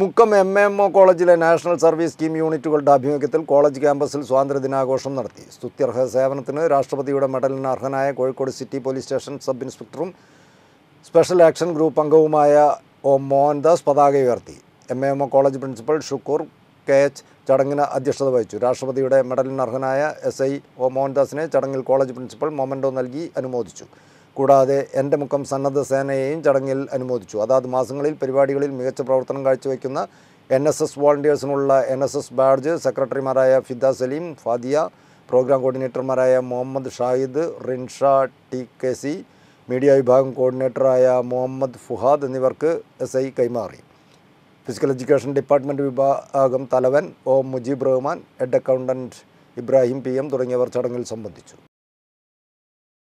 Mukkam M M O കോളേജിലെ national service scheme യൂണിറ്റുകളുടെ ആഭിമുഖ്യത്തിൽ കോളേജ് ക്യാമ്പസിൽ സ്വാതന്ത്ര്യദിനാഘോഷം നടത്തി സ്തുത്യർഹ സേവനത്തിന് രാഷ്ട്രപതിയുടെ മെഡലിന് അർഹനായ Kozhikode city police station sub ഇൻസ്പെക്ടറും സ്പെഷ്യൽ ആക്ഷൻ ഗ്രൂപ്പ് അംഗവുമായ ഒ മോഹൻദാസ് പതാക ഉയർത്തി M M O college principal Shukoor K H ചടങ്ങിന് അധ്യക്ഷത വഹിച്ചു രാഷ്ട്രപതിയുടെ മെഡലിന് അർഹനായ എസ് ഐ ഒ മോഹൻദാസിനെ ചടങ്ങിൽ കോളേജ് പ്രിൻസിപ്പൽ മൊമൻഡോ നൽകി അനുമോദിച്ചു കൂടാതെ എൻ്റെ മുഖം സന്നദ്ധ സേനയെയും ചടങ്ങിൽ അനുമോദിച്ചു അതാത് മാസങ്ങളിൽ പരിപാടികളിൽ മികച്ച പ്രവർത്തനം കാഴ്ചവെക്കുന്ന എൻ എസ് എസ് വോളണ്ടിയേഴ്സിനുള്ള എൻ എസ് എസ് ബാഡ്ജ് സെക്രട്ടറിമാരായ ഫിദ സലീം ഫാദിയ പ്രോഗ്രാം കോർഡിനേറ്റർമാരായ Muhammad Shahid Rinsha T K C media വിഭാഗം കോർഡിനേറ്ററായ മുഹമ്മദ് ഫുഹാദ് എന്നിവർക്ക് എസ് ഐ കൈമാറി ഫിസിക്കൽ എഡ്യൂക്കേഷൻ ഡിപ്പാർട്ട്മെൻറ്റ് വിഭാഗം തലവൻ ഓം Mujeeb Rahman head accountant Ibrahim P M തുടങ്ങിയവർ ചടങ്ങിൽ സംബന്ധിച്ചു